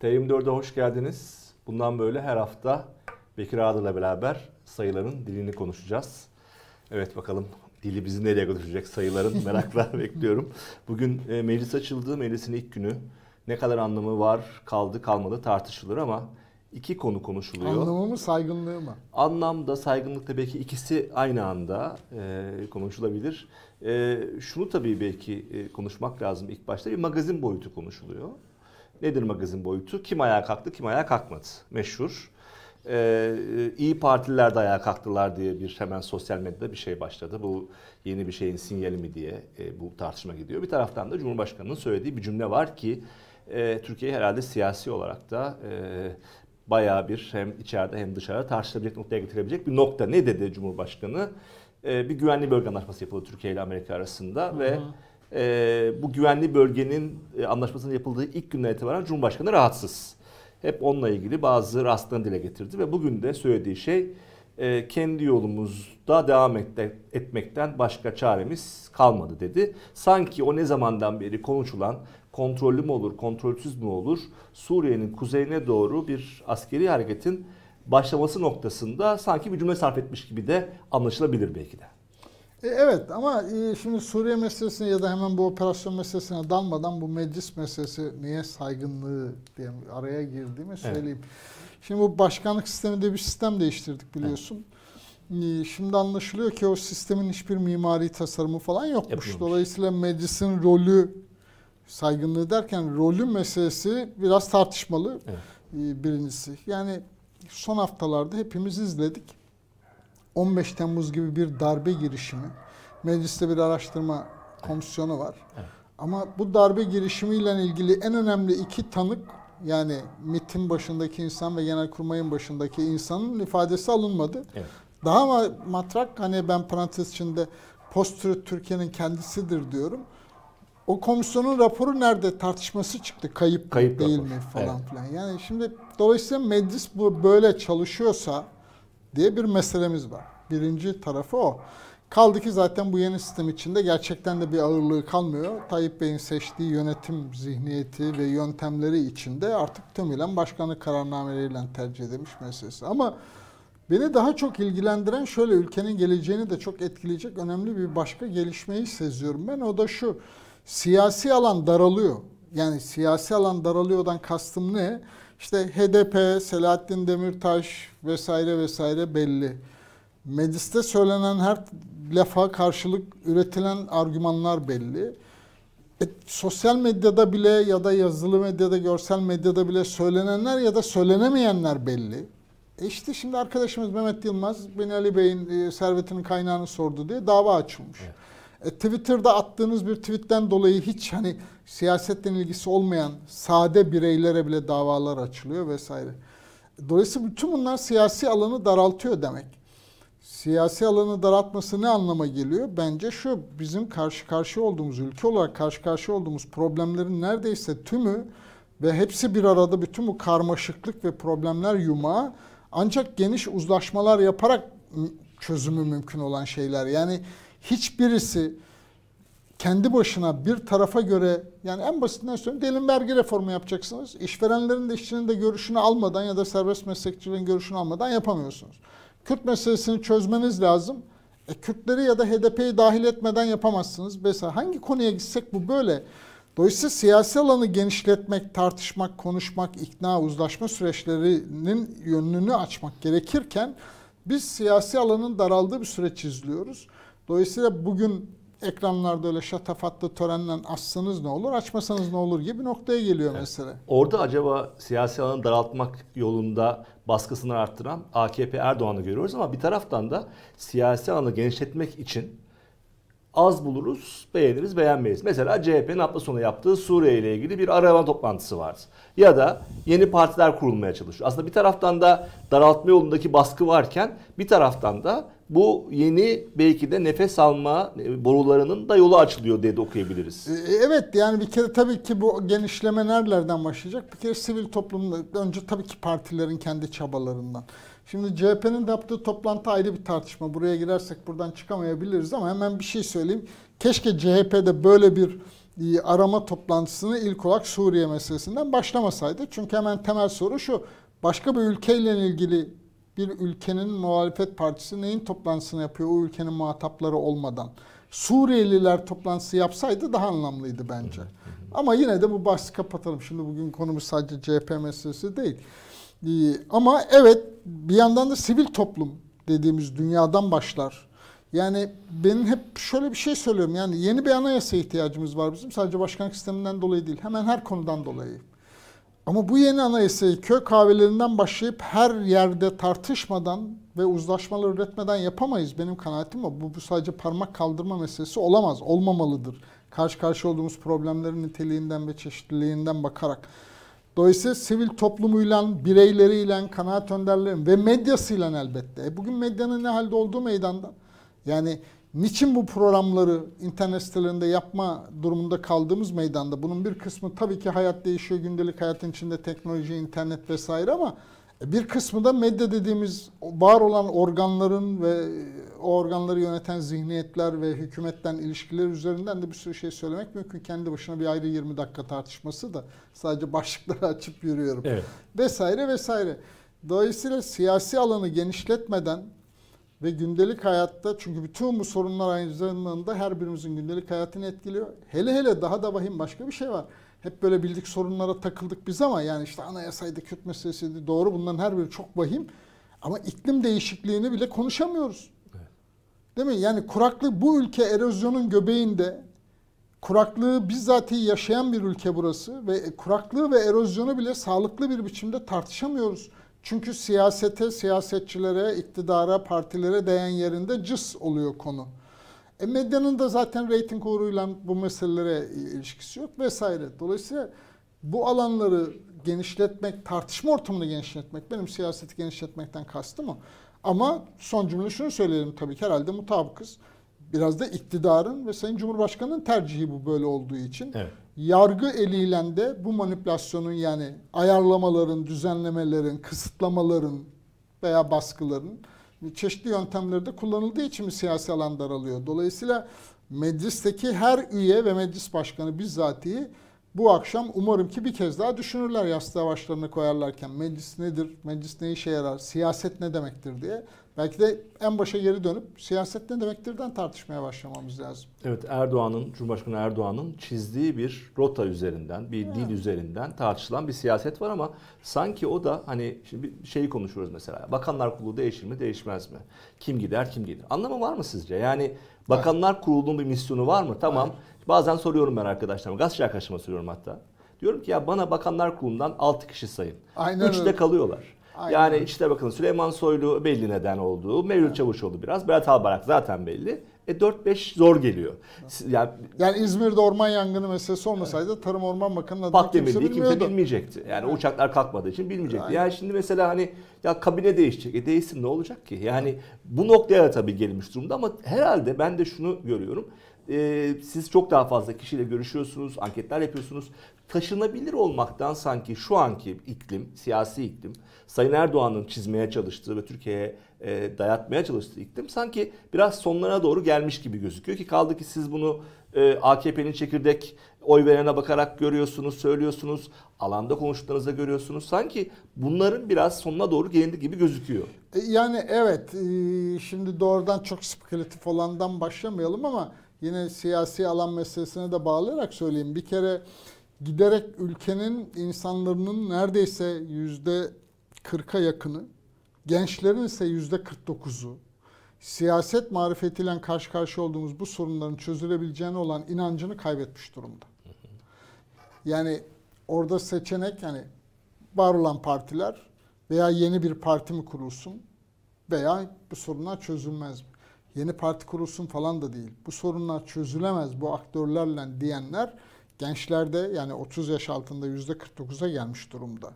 T24'e hoş geldiniz. Bundan böyle her hafta Bekir Ağdır'la beraber sayıların dilini konuşacağız. Evet bakalım dili bizi nereye götürecek sayıların merakla bekliyorum. Bugün e, meclis açıldı, meclisin ilk günü. Ne kadar anlamı var, kaldı kalmadı tartışılır ama iki konu konuşuluyor. Anlamı mı saygınlığı mı? Anlam da saygınlık da belki ikisi aynı anda e, konuşulabilir. E, şunu tabii belki e, konuşmak lazım ilk başta bir magazin boyutu konuşuluyor. Nedir magazin boyutu? Kim ayağa kalktı, kim ayağa kalkmadı? Meşhur. Ee, iyi Partililer de ayağa kalktılar diye bir hemen sosyal medyada bir şey başladı. Bu yeni bir şeyin sinyali mi diye e, bu tartışma gidiyor. Bir taraftan da Cumhurbaşkanı'nın söylediği bir cümle var ki e, Türkiye herhalde siyasi olarak da e, bayağı bir hem içeride hem dışarıda tartışılabilecek noktaya getirebilecek bir nokta. Ne dedi Cumhurbaşkanı? E, bir güvenli bölge anlaşması yapıldı Türkiye ile Amerika arasında Hı-hı. ve e, bu güvenli bölgenin e, anlaşmasının yapıldığı ilk günden itibaren Cumhurbaşkanı rahatsız. Hep onunla ilgili bazı rastlarını dile getirdi ve bugün de söylediği şey e, kendi yolumuzda devam et, etmekten başka çaremiz kalmadı dedi. Sanki o ne zamandan beri konuşulan kontrollü mü olur, kontrolsüz mü olur Suriye'nin kuzeyine doğru bir askeri hareketin başlaması noktasında sanki bir cümle sarf etmiş gibi de anlaşılabilir belki de. E, evet ama e, şimdi Suriye meselesine ya da hemen bu operasyon meselesine dalmadan bu meclis meselesi niye saygınlığı diye araya girdiğimi söyleyeyim. Evet. Şimdi bu başkanlık sisteminde bir sistem değiştirdik biliyorsun. Evet. E, şimdi anlaşılıyor ki o sistemin hiçbir mimari tasarımı falan yokmuş. Yapıyormuş. Dolayısıyla meclisin rolü saygınlığı derken rolü meselesi biraz tartışmalı. Evet. Birincisi. Yani son haftalarda hepimiz izledik 15 Temmuz gibi bir darbe girişimi. Mecliste bir araştırma komisyonu var. Evet. Ama bu darbe girişimiyle ilgili en önemli iki tanık yani MIT'in başındaki insan ve Genelkurmay'ın başındaki insanın ifadesi alınmadı. Evet. Daha matrak hani ben parantez içinde postürü Türkiye'nin kendisidir diyorum. O komisyonun raporu nerede tartışması çıktı. Kayıp, Kayıp değil rapor. mi falan evet. filan. Yani şimdi dolayısıyla meclis bu böyle çalışıyorsa diye bir meselemiz var. Birinci tarafı o. Kaldı ki zaten bu yeni sistem içinde gerçekten de bir ağırlığı kalmıyor. Tayyip Bey'in seçtiği yönetim zihniyeti ve yöntemleri içinde artık tümüyle başkanlık kararnameleriyle tercih edilmiş meselesi. Ama beni daha çok ilgilendiren şöyle ülkenin geleceğini de çok etkileyecek önemli bir başka gelişmeyi seziyorum ben. O da şu siyasi alan daralıyor yani siyasi alan daralıyordan kastım ne? İşte HDP, Selahattin Demirtaş vesaire vesaire belli. Mecliste söylenen her lafa karşılık üretilen argümanlar belli. E, sosyal medyada bile ya da yazılı medyada, görsel medyada bile söylenenler ya da söylenemeyenler belli. E işte şimdi arkadaşımız Mehmet Yılmaz beni Ali Bey'in e, servetinin kaynağını sordu diye dava açılmış. Evet. E, Twitter'da attığınız bir tweetten dolayı hiç hani siyasetle ilgisi olmayan sade bireylere bile davalar açılıyor vesaire. Dolayısıyla bütün bunlar siyasi alanı daraltıyor demek. Siyasi alanı daraltması ne anlama geliyor? Bence şu, bizim karşı karşıya olduğumuz, ülke olarak karşı karşıya olduğumuz problemlerin neredeyse tümü ve hepsi bir arada bütün bu karmaşıklık ve problemler yumağı ancak geniş uzlaşmalar yaparak çözümü mümkün olan şeyler. Yani hiçbirisi kendi başına bir tarafa göre yani en basitinden söyleyeyim diyelim vergi reformu yapacaksınız. İşverenlerin de işçinin de görüşünü almadan ya da serbest meslekçilerin görüşünü almadan yapamıyorsunuz. Kürt meselesini çözmeniz lazım. E, Kürtleri ya da HDP'yi dahil etmeden yapamazsınız. Mesela hangi konuya gitsek bu böyle. Dolayısıyla siyasi alanı genişletmek, tartışmak, konuşmak, ikna, uzlaşma süreçlerinin yönünü açmak gerekirken biz siyasi alanın daraldığı bir süreç izliyoruz. Dolayısıyla bugün ekranlarda öyle şatafatlı törenle açsanız ne olur, açmasanız ne olur gibi noktaya geliyor evet. mesele. Orada acaba siyasi alanı daraltmak yolunda baskısını arttıran AKP Erdoğan'ı görüyoruz ama bir taraftan da siyasi alanı genişletmek için az buluruz, beğeniriz, beğenmeyiz. Mesela CHP'nin hafta sonu yaptığı Suriye ile ilgili bir arama toplantısı vardı. Ya da yeni partiler kurulmaya çalışıyor. Aslında bir taraftan da daraltma yolundaki baskı varken bir taraftan da bu yeni belki de nefes alma e, borularının da yolu açılıyor diye okuyabiliriz. E, e, evet yani bir kere tabii ki bu genişleme nereden başlayacak? Bir kere sivil toplumda önce tabii ki partilerin kendi çabalarından. Şimdi CHP'nin de yaptığı toplantı ayrı bir tartışma. Buraya girersek buradan çıkamayabiliriz ama hemen bir şey söyleyeyim. Keşke CHP'de böyle bir arama toplantısını ilk olarak Suriye meselesinden başlamasaydı. Çünkü hemen temel soru şu. Başka bir ülkeyle ilgili bir ülkenin muhalefet partisi neyin toplantısını yapıyor o ülkenin muhatapları olmadan? Suriyeliler toplantısı yapsaydı daha anlamlıydı bence. Ama yine de bu bahsi kapatalım. Şimdi bugün konumuz sadece CHP meselesi değil. Ee, ama evet bir yandan da sivil toplum dediğimiz dünyadan başlar. Yani benim hep şöyle bir şey söylüyorum. Yani yeni bir anayasa ihtiyacımız var bizim. Sadece başkanlık sisteminden dolayı değil. Hemen her konudan dolayı. Ama bu yeni anayasayı köy kahvelerinden başlayıp her yerde tartışmadan ve uzlaşmalar üretmeden yapamayız. Benim kanaatim o. Bu, bu sadece parmak kaldırma meselesi olamaz, olmamalıdır. Karşı karşı olduğumuz problemlerin niteliğinden ve çeşitliliğinden bakarak. Dolayısıyla sivil toplumuyla, bireyleriyle, kanaat önderlerin ve medyasıyla elbette. E bugün medyanın ne halde olduğu meydanda. Yani Niçin bu programları internet sitelerinde yapma durumunda kaldığımız meydanda bunun bir kısmı tabii ki hayat değişiyor gündelik hayatın içinde teknoloji, internet vesaire ama e, bir kısmı da medya dediğimiz var olan organların ve e, o organları yöneten zihniyetler ve hükümetten ilişkiler üzerinden de bir sürü şey söylemek mümkün. Kendi başına bir ayrı 20 dakika tartışması da sadece başlıkları açıp yürüyorum. Evet. Vesaire vesaire. Dolayısıyla siyasi alanı genişletmeden ve gündelik hayatta çünkü bütün bu sorunlar aynı zamanda her birimizin gündelik hayatını etkiliyor. Hele hele daha da vahim başka bir şey var. Hep böyle bildik sorunlara takıldık biz ama yani işte anayasaydı, Kürt meselesiydi doğru bunların her biri çok vahim. Ama iklim değişikliğini bile konuşamıyoruz. Değil mi? Yani kuraklık bu ülke erozyonun göbeğinde kuraklığı bizzat yaşayan bir ülke burası ve kuraklığı ve erozyonu bile sağlıklı bir biçimde tartışamıyoruz. Çünkü siyasete, siyasetçilere, iktidara, partilere değen yerinde cıs oluyor konu. E medyanın da zaten reyting uğruyla bu meselelere ilişkisi yok vesaire. Dolayısıyla bu alanları genişletmek, tartışma ortamını genişletmek, benim siyaseti genişletmekten kastım o. Ama son cümle şunu söyleyelim tabii ki herhalde mutabıkız. Biraz da iktidarın ve Sayın Cumhurbaşkanı'nın tercihi bu böyle olduğu için. Evet yargı eliyle de bu manipülasyonun yani ayarlamaların, düzenlemelerin, kısıtlamaların veya baskıların çeşitli yöntemlerde kullanıldığı için siyasi alan daralıyor. Dolayısıyla meclisteki her üye ve meclis başkanı bizzatihi bu akşam umarım ki bir kez daha düşünürler yastığa başlarını koyarlarken meclis nedir, meclis ne işe yarar, siyaset ne demektir diye. Belki de en başa geri dönüp siyaset ne demektirden tartışmaya başlamamız lazım. Evet Erdoğan'ın, Cumhurbaşkanı Erdoğan'ın çizdiği bir rota üzerinden, bir evet. dil üzerinden tartışılan bir siyaset var ama sanki o da hani şimdi şeyi konuşuyoruz mesela. Bakanlar Kurulu değişir mi, değişmez mi? Kim gider, kim gelir? Anlamı var mı sizce? Yani Bakanlar Kurulu'nun bir misyonu var mı? Tamam. Hayır. Bazen soruyorum ben arkadaşlarıma, gazeteci arkadaşıma soruyorum hatta. Diyorum ki ya bana Bakanlar Kurulu'ndan 6 kişi sayın. Aynen Üçte öyle. kalıyorlar. Aynen. Yani işte bakın Süleyman Soylu belli neden olduğu, Mevlüt evet. Çavuşoğlu biraz, Berat Albayrak zaten belli. E 4-5 zor geliyor. Yani, yani İzmir'de orman yangını meselesi olmasaydı evet. Tarım Orman Bakanı'nın adını kimse bilmiyordu. kimse bilmeyecekti. Yani evet. uçaklar kalkmadığı için bilmeyecekti. Aynen. Yani şimdi mesela hani ya kabine değişecek. E değilsin ne olacak ki? Yani bu noktaya tabii gelmiş durumda ama herhalde ben de şunu görüyorum e, siz çok daha fazla kişiyle görüşüyorsunuz, anketler yapıyorsunuz. Taşınabilir olmaktan sanki şu anki iklim, siyasi iklim, Sayın Erdoğan'ın çizmeye çalıştığı ve Türkiye'ye e, dayatmaya çalıştığı iklim sanki biraz sonlarına doğru gelmiş gibi gözüküyor ki kaldı ki siz bunu e, AKP'nin çekirdek oy verene bakarak görüyorsunuz, söylüyorsunuz, alanda konuştuklarınızda görüyorsunuz. Sanki bunların biraz sonuna doğru gelindi gibi gözüküyor. E, yani evet, e, şimdi doğrudan çok spekülatif olandan başlamayalım ama yine siyasi alan meselesine de bağlayarak söyleyeyim. Bir kere giderek ülkenin insanların neredeyse yüzde 40'a yakını, gençlerin ise yüzde 49'u siyaset marifetiyle karşı karşıya olduğumuz bu sorunların çözülebileceğine olan inancını kaybetmiş durumda. Yani orada seçenek yani var olan partiler veya yeni bir parti mi kurulsun veya bu sorunlar çözülmez mi? yeni parti kurulsun falan da değil. Bu sorunlar çözülemez bu aktörlerle diyenler gençlerde yani 30 yaş altında %49'a gelmiş durumda.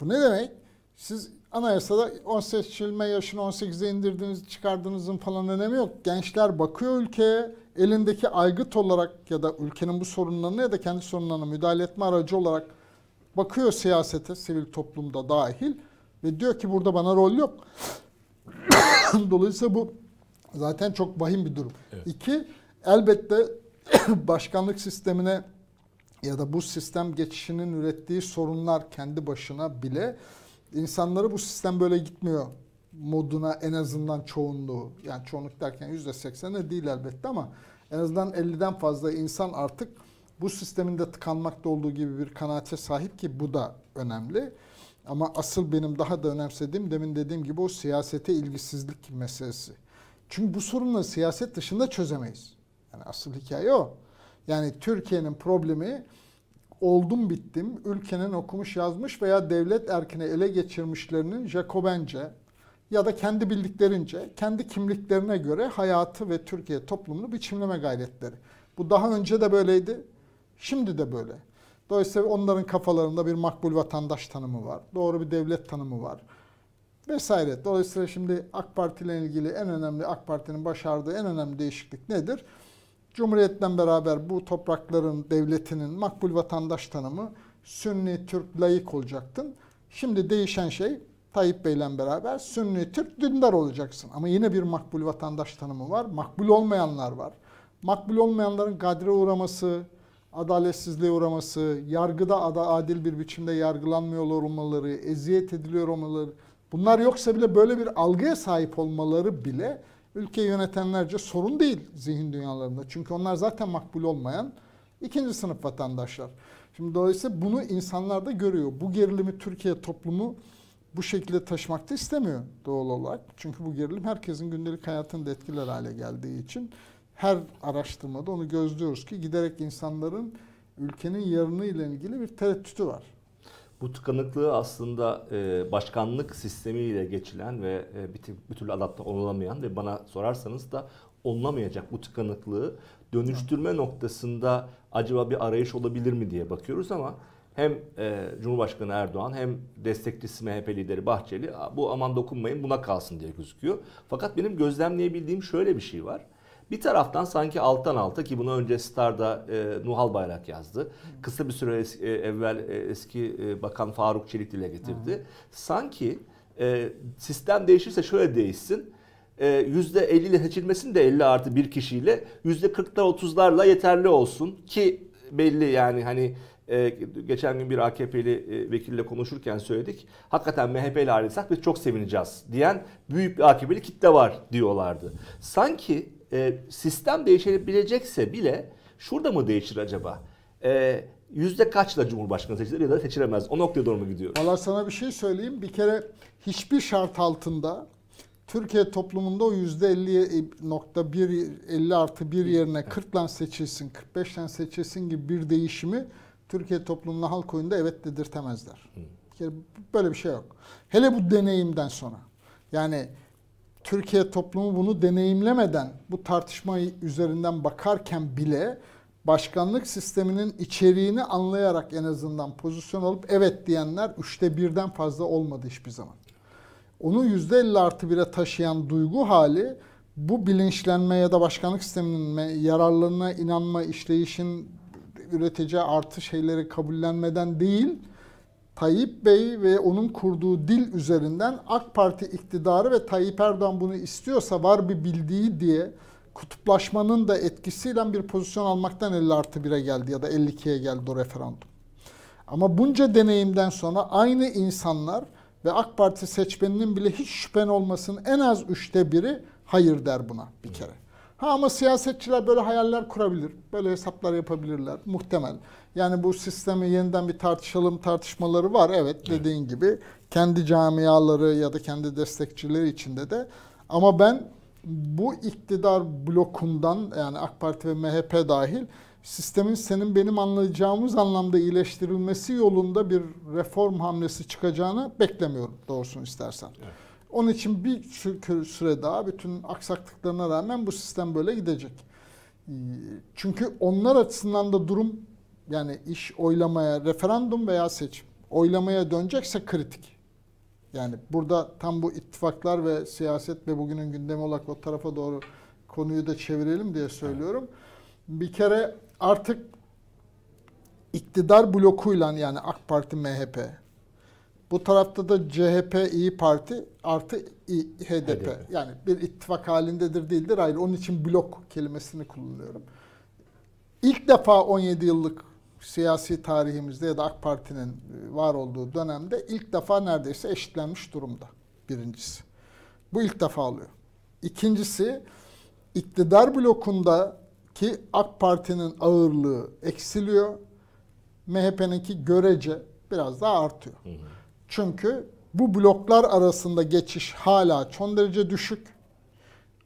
Bu ne demek? Siz anayasada 10 seçilme yaşını 18'e indirdiğiniz çıkardığınızın falan önemi yok. Gençler bakıyor ülkeye elindeki aygıt olarak ya da ülkenin bu sorunlarına ya da kendi sorunlarına müdahale etme aracı olarak bakıyor siyasete, sivil toplumda dahil ve diyor ki burada bana rol yok. Dolayısıyla bu Zaten çok vahim bir durum. Evet. İki, elbette başkanlık sistemine ya da bu sistem geçişinin ürettiği sorunlar kendi başına bile insanları bu sistem böyle gitmiyor moduna en azından çoğunluğu yani çoğunluk derken yüzde seksene değil elbette ama en azından 50'den fazla insan artık bu sisteminde tıkanmakta olduğu gibi bir kanaate sahip ki bu da önemli. Ama asıl benim daha da önemsediğim demin dediğim gibi o siyasete ilgisizlik meselesi. Çünkü bu sorunları siyaset dışında çözemeyiz. Yani asıl hikaye o. Yani Türkiye'nin problemi oldum bittim, ülkenin okumuş yazmış veya devlet erkine ele geçirmişlerinin Jakobence ya da kendi bildiklerince, kendi kimliklerine göre hayatı ve Türkiye toplumunu biçimleme gayretleri. Bu daha önce de böyleydi, şimdi de böyle. Dolayısıyla onların kafalarında bir makbul vatandaş tanımı var, doğru bir devlet tanımı var vesaire. Dolayısıyla şimdi AK Parti ile ilgili en önemli AK Parti'nin başardığı en önemli değişiklik nedir? Cumhuriyetten beraber bu toprakların devletinin makbul vatandaş tanımı Sünni Türk layık olacaktın. Şimdi değişen şey Tayyip Bey'le beraber Sünni Türk dindar olacaksın. Ama yine bir makbul vatandaş tanımı var. Makbul olmayanlar var. Makbul olmayanların kadre uğraması, adaletsizliğe uğraması, yargıda adil bir biçimde yargılanmıyor olmaları, eziyet ediliyor olmaları, Bunlar yoksa bile böyle bir algıya sahip olmaları bile ülke yönetenlerce sorun değil zihin dünyalarında. Çünkü onlar zaten makbul olmayan ikinci sınıf vatandaşlar. Şimdi dolayısıyla bunu insanlar da görüyor. Bu gerilimi Türkiye toplumu bu şekilde taşımak istemiyor doğal olarak. Çünkü bu gerilim herkesin gündelik hayatını etkiler hale geldiği için her araştırmada onu gözlüyoruz ki giderek insanların ülkenin yarını ile ilgili bir tereddütü var. Bu tıkanıklığı aslında e, başkanlık sistemiyle geçilen ve e, bir, bir türlü adapte olamayan ve bana sorarsanız da olamayacak bu tıkanıklığı dönüştürme noktasında acaba bir arayış olabilir mi diye bakıyoruz ama hem e, Cumhurbaşkanı Erdoğan hem destekçisi MHP lideri Bahçeli bu aman dokunmayın buna kalsın diye gözüküyor. Fakat benim gözlemleyebildiğim şöyle bir şey var. Bir taraftan sanki alttan alta ki bunu önce Star'da e, Nuhal Bayrak yazdı. Hmm. Kısa bir süre es, e, evvel e, eski e, bakan Faruk Çelik dile getirdi. Hmm. Sanki e, sistem değişirse şöyle değişsin. %50 e, ile seçilmesin de 50 artı bir kişiyle %40'lar 30'larla yeterli olsun ki belli yani hani e, geçen gün bir AKP'li e, vekille konuşurken söyledik. Hakikaten MHP'li ayrılsak biz çok sevineceğiz diyen büyük bir AKP'li kitle var diyorlardı. Sanki e, sistem değişebilecekse bile şurada mı değişir acaba? E, yüzde kaçla Cumhurbaşkanı seçilir ya da seçilemez? O noktaya doğru mu gidiyor? Valla sana bir şey söyleyeyim. Bir kere hiçbir şart altında Türkiye toplumunda o yüzde 50.1 50 e, artı 1 yerine 40'la seçilsin, 45'ten seçilsin gibi bir değişimi Türkiye toplumuna halk oyunda evet dedirtemezler. Bir böyle bir şey yok. Hele bu deneyimden sonra. Yani Türkiye toplumu bunu deneyimlemeden bu tartışmayı üzerinden bakarken bile başkanlık sisteminin içeriğini anlayarak en azından pozisyon alıp evet diyenler üçte birden fazla olmadı hiçbir zaman. Onu yüzde elli artı bire taşıyan duygu hali bu bilinçlenme ya da başkanlık sisteminin yararlarına inanma işleyişin üreteceği artı şeyleri kabullenmeden değil Tayyip Bey ve onun kurduğu dil üzerinden AK Parti iktidarı ve Tayyip Erdoğan bunu istiyorsa var bir bildiği diye kutuplaşmanın da etkisiyle bir pozisyon almaktan 50 artı 1'e geldi ya da 52'ye geldi o referandum. Ama bunca deneyimden sonra aynı insanlar ve AK Parti seçmeninin bile hiç şüphen olmasının en az üçte biri hayır der buna bir kere. Ha ama siyasetçiler böyle hayaller kurabilir. Böyle hesaplar yapabilirler muhtemel. Yani bu sistemi yeniden bir tartışalım tartışmaları var. Evet dediğin evet. gibi kendi camiaları ya da kendi destekçileri içinde de. Ama ben bu iktidar blokundan yani AK Parti ve MHP dahil sistemin senin benim anlayacağımız anlamda iyileştirilmesi yolunda bir reform hamlesi çıkacağını beklemiyorum doğrusunu istersen. Evet. Onun için bir süre daha bütün aksaklıklarına rağmen bu sistem böyle gidecek. Ee, çünkü onlar açısından da durum yani iş oylamaya, referandum veya seçim oylamaya dönecekse kritik. Yani burada tam bu ittifaklar ve siyaset ve bugünün gündemi olarak o tarafa doğru konuyu da çevirelim diye söylüyorum. Bir kere artık iktidar blokuyla yani AK Parti, MHP, bu tarafta da CHP, İyi Parti artı HDP. HDP. Yani bir ittifak halindedir değildir. Hayır onun için blok kelimesini kullanıyorum. İlk defa 17 yıllık siyasi tarihimizde ya da AK Parti'nin e, var olduğu dönemde ilk defa neredeyse eşitlenmiş durumda birincisi. Bu ilk defa oluyor. İkincisi iktidar ki AK Parti'nin ağırlığı eksiliyor. MHP'ninki görece biraz daha artıyor. Hı hı. Çünkü bu bloklar arasında geçiş hala çok derece düşük.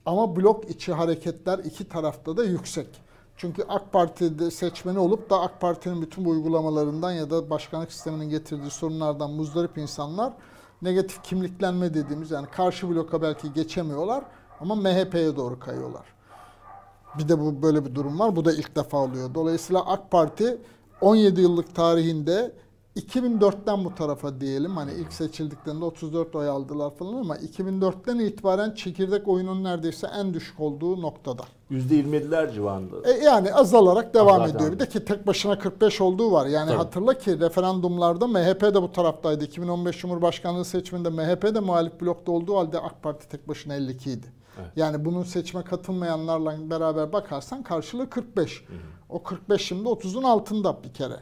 Ama blok içi hareketler iki tarafta da yüksek. Çünkü AK Parti'de seçmeni olup da AK Parti'nin bütün bu uygulamalarından ya da başkanlık sisteminin getirdiği sorunlardan muzdarip insanlar negatif kimliklenme dediğimiz yani karşı bloka belki geçemiyorlar ama MHP'ye doğru kayıyorlar. Bir de bu böyle bir durum var. Bu da ilk defa oluyor. Dolayısıyla AK Parti 17 yıllık tarihinde 2004'ten bu tarafa diyelim hani ilk seçildiklerinde 34 oy aldılar falan ama 2004'ten itibaren çekirdek oyunun neredeyse en düşük olduğu noktada. %27'ler civarında. E yani azalarak devam Azal ediyor. Bir de ki tek başına 45 olduğu var. Yani Tabii. hatırla ki referandumlarda MHP de bu taraftaydı. 2015 Cumhurbaşkanlığı seçiminde MHP de muhalif blokta olduğu halde AK Parti tek başına 52 idi. Evet. Yani bunun seçime katılmayanlarla beraber bakarsan karşılığı 45. Hı hı. O 45 şimdi 30'un altında bir kere.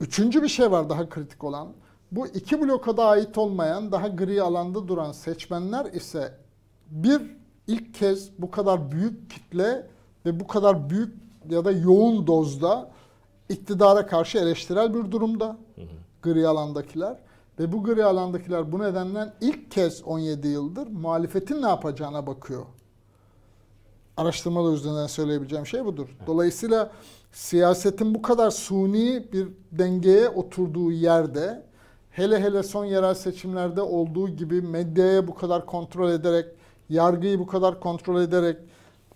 Üçüncü bir şey var daha kritik olan. Bu iki bloka da ait olmayan, daha gri alanda duran seçmenler ise bir ilk kez bu kadar büyük kitle ve bu kadar büyük ya da yoğun dozda iktidara karşı eleştirel bir durumda gri alandakiler. Ve bu gri alandakiler bu nedenle ilk kez 17 yıldır muhalefetin ne yapacağına bakıyor. Araştırmalar üzerinden söyleyebileceğim şey budur. Dolayısıyla siyasetin bu kadar suni bir dengeye oturduğu yerde hele hele son yerel seçimlerde olduğu gibi medyaya bu kadar kontrol ederek, yargıyı bu kadar kontrol ederek,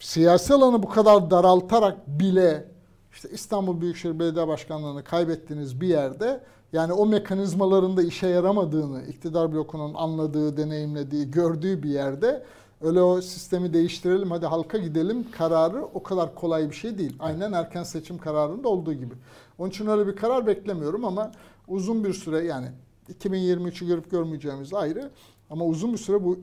siyasi alanı bu kadar daraltarak bile işte İstanbul Büyükşehir Belediye Başkanlığı'nı kaybettiğiniz bir yerde yani o mekanizmaların da işe yaramadığını iktidar blokunun anladığı, deneyimlediği, gördüğü bir yerde öyle o sistemi değiştirelim hadi halka gidelim kararı o kadar kolay bir şey değil. Aynen erken seçim kararında olduğu gibi. Onun için öyle bir karar beklemiyorum ama uzun bir süre yani 2023'ü görüp görmeyeceğimiz ayrı. Ama uzun bir süre bu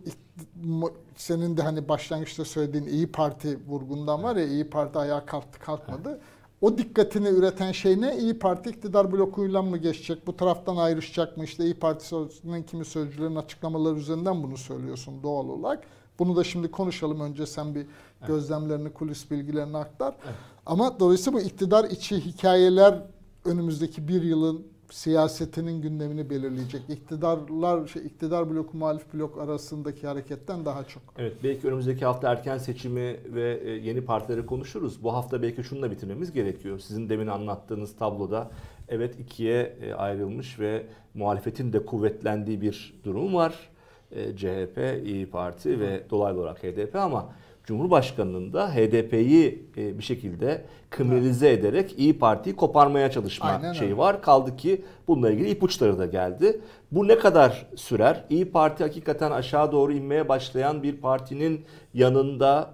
senin de hani başlangıçta söylediğin İyi Parti vurgundan var ya İyi Parti ayağa kalktı kalkmadı. O dikkatini üreten şey ne? İyi Parti iktidar blokuyla mı geçecek? Bu taraftan ayrışacak mı? İşte İyi Parti'nin kimi sözcülerin açıklamaları üzerinden bunu söylüyorsun doğal olarak. Bunu da şimdi konuşalım. Önce sen bir evet. gözlemlerini, kulis bilgilerini aktar. Evet. Ama dolayısıyla bu iktidar içi hikayeler önümüzdeki bir yılın siyasetinin gündemini belirleyecek. İktidarlar, şey, iktidar bloku muhalif blok arasındaki hareketten daha çok. Evet belki önümüzdeki hafta erken seçimi ve e, yeni partileri konuşuruz. Bu hafta belki şununla bitirmemiz gerekiyor. Sizin demin anlattığınız tabloda evet ikiye e, ayrılmış ve muhalefetin de kuvvetlendiği bir durum var. E, CHP, İyi Parti ve dolaylı olarak HDP ama Cumhurbaşkanı'nın da HDP'yi e, bir şekilde kriminalize ederek İyi Parti'yi koparmaya çalışma Aynen şeyi öyle. var. Kaldı ki bununla ilgili ipuçları da geldi. Bu ne kadar sürer? İyi Parti hakikaten aşağı doğru inmeye başlayan bir partinin yanında,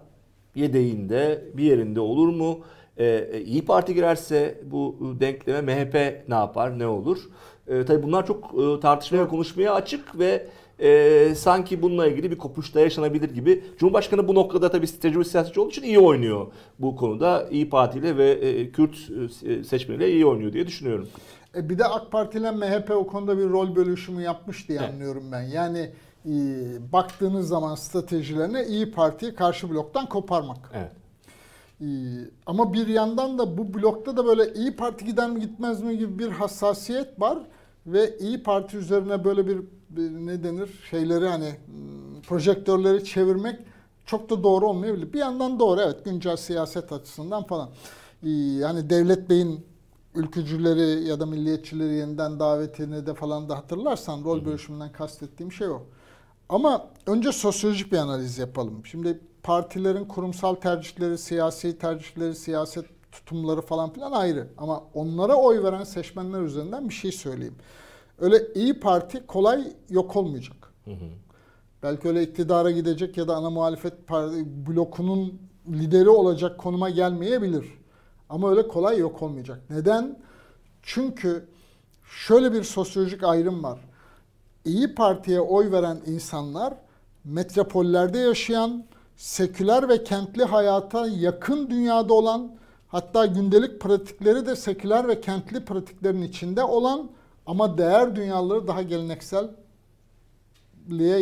yedeğinde, bir yerinde olur mu? E, İyi Parti girerse bu denkleme MHP ne yapar, ne olur? tabii bunlar çok tartışmaya, konuşmaya açık ve e, sanki bununla ilgili bir kopuş da yaşanabilir gibi. Cumhurbaşkanı bu noktada tabii tecrübeli siyasetçi olduğu için iyi oynuyor bu konuda. İyi Parti ile ve e, Kürt e, seçmeniyle iyi oynuyor diye düşünüyorum. E bir de AK Parti ile MHP o konuda bir rol bölüşümü yapmış diye evet. anlıyorum ben. Yani e, baktığınız zaman stratejilerine İyi Parti'yi karşı bloktan koparmak. Evet. E, ama bir yandan da bu blokta da böyle İyi Parti gider mi gitmez mi gibi bir hassasiyet var ve İyi Parti üzerine böyle bir ne denir şeyleri hani ıı, projektörleri çevirmek çok da doğru olmayabilir. Bir yandan doğru evet güncel siyaset açısından falan. Ee, yani Devlet Bey'in ülkücüleri ya da milliyetçileri yeniden davetini de falan da hatırlarsan rol hı bölüşümünden kastettiğim şey o. Ama önce sosyolojik bir analiz yapalım. Şimdi partilerin kurumsal tercihleri, siyasi tercihleri, siyaset tutumları falan filan ayrı. Ama onlara oy veren seçmenler üzerinden bir şey söyleyeyim öyle iyi Parti kolay yok olmayacak. Hı hı. Belki öyle iktidara gidecek ya da ana muhalefet parti, blokunun lideri olacak konuma gelmeyebilir. Ama öyle kolay yok olmayacak. Neden? Çünkü şöyle bir sosyolojik ayrım var. İyi Parti'ye oy veren insanlar metropollerde yaşayan, seküler ve kentli hayata yakın dünyada olan, hatta gündelik pratikleri de seküler ve kentli pratiklerin içinde olan ama değer dünyaları daha gelenekselliğe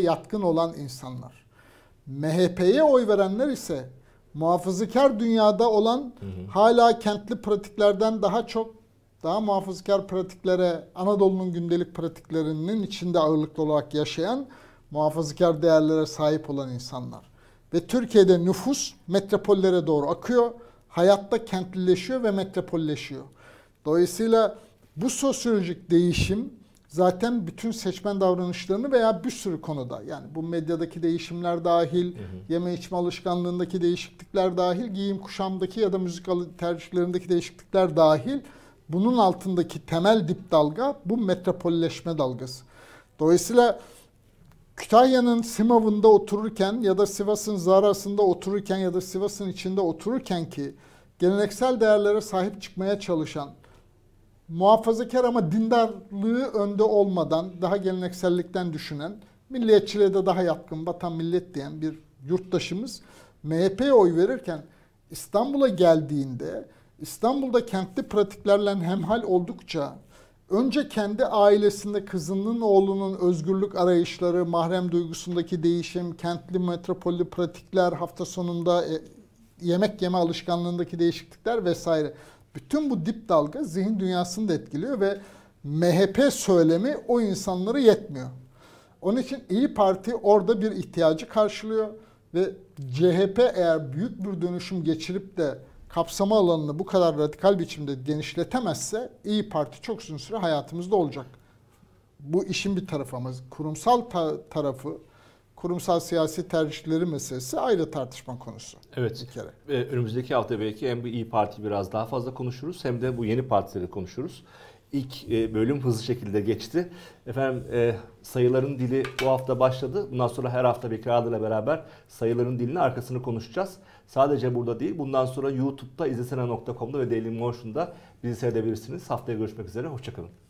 yatkın olan insanlar. MHP'ye oy verenler ise muhafazakar dünyada olan hı hı. hala kentli pratiklerden daha çok daha muhafazakar pratiklere, Anadolu'nun gündelik pratiklerinin içinde ağırlıklı olarak yaşayan muhafazakar değerlere sahip olan insanlar. Ve Türkiye'de nüfus metropollere doğru akıyor. Hayatta kentlileşiyor ve metropolleşiyor. Dolayısıyla bu sosyolojik değişim zaten bütün seçmen davranışlarını veya bir sürü konuda yani bu medyadaki değişimler dahil, hı hı. yeme içme alışkanlığındaki değişiklikler dahil, giyim kuşamdaki ya da müzik tercihlerindeki değişiklikler dahil bunun altındaki temel dip dalga bu metropolleşme dalgası. Dolayısıyla Kütahya'nın Simav'ında otururken ya da Sivas'ın Zara'sında otururken ya da Sivas'ın içinde otururken ki geleneksel değerlere sahip çıkmaya çalışan muhafazakar ama dindarlığı önde olmadan, daha geleneksellikten düşünen, milliyetçiliğe de daha yatkın, vatan millet diyen bir yurttaşımız MHP'ye oy verirken İstanbul'a geldiğinde İstanbul'da kentli pratiklerle hemhal oldukça önce kendi ailesinde kızının oğlunun özgürlük arayışları, mahrem duygusundaki değişim, kentli metropolli pratikler, hafta sonunda e, yemek yeme alışkanlığındaki değişiklikler vesaire. Bütün bu dip dalga zihin dünyasını da etkiliyor ve MHP söylemi o insanları yetmiyor. Onun için İyi Parti orada bir ihtiyacı karşılıyor ve CHP eğer büyük bir dönüşüm geçirip de kapsama alanını bu kadar radikal biçimde genişletemezse İyi Parti çok uzun süre hayatımızda olacak. Bu işin bir tarafı ama kurumsal ta tarafı kurumsal siyasi tercihleri meselesi ayrı tartışma konusu. Evet. Bir kere. Ee, önümüzdeki hafta belki hem bu İyi Parti biraz daha fazla konuşuruz hem de bu yeni partileri konuşuruz. İlk e, bölüm hızlı şekilde geçti. Efendim e, sayıların dili bu hafta başladı. Bundan sonra her hafta Bekir ile beraber sayıların dilini arkasını konuşacağız. Sadece burada değil bundan sonra YouTube'da izlesene.com'da ve Daily Motion'da bizi seyredebilirsiniz. Haftaya görüşmek üzere. Hoşçakalın.